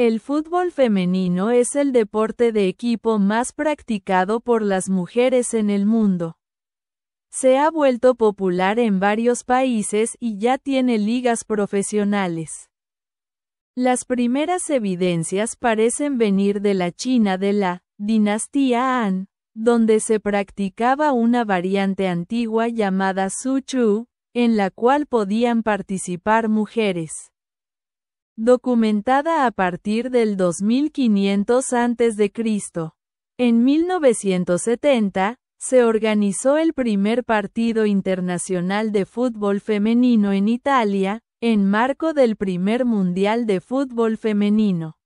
El fútbol femenino es el deporte de equipo más practicado por las mujeres en el mundo. Se ha vuelto popular en varios países y ya tiene ligas profesionales. Las primeras evidencias parecen venir de la China de la dinastía An, donde se practicaba una variante antigua llamada Su Chu, en la cual podían participar mujeres documentada a partir del 2500 a.C. En 1970, se organizó el primer partido internacional de fútbol femenino en Italia, en marco del primer Mundial de Fútbol Femenino,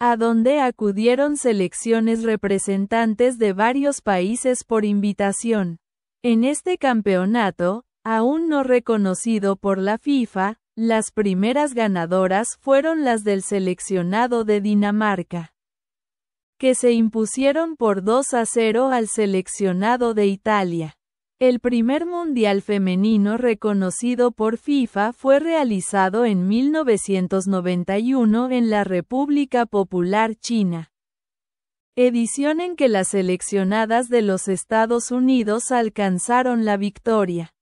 a donde acudieron selecciones representantes de varios países por invitación. En este campeonato, aún no reconocido por la FIFA, las primeras ganadoras fueron las del seleccionado de Dinamarca, que se impusieron por 2 a 0 al seleccionado de Italia. El primer Mundial femenino reconocido por FIFA fue realizado en 1991 en la República Popular China. Edición en que las seleccionadas de los Estados Unidos alcanzaron la victoria.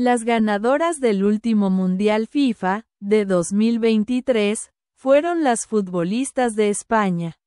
Las ganadoras del último Mundial FIFA, de 2023, fueron las futbolistas de España.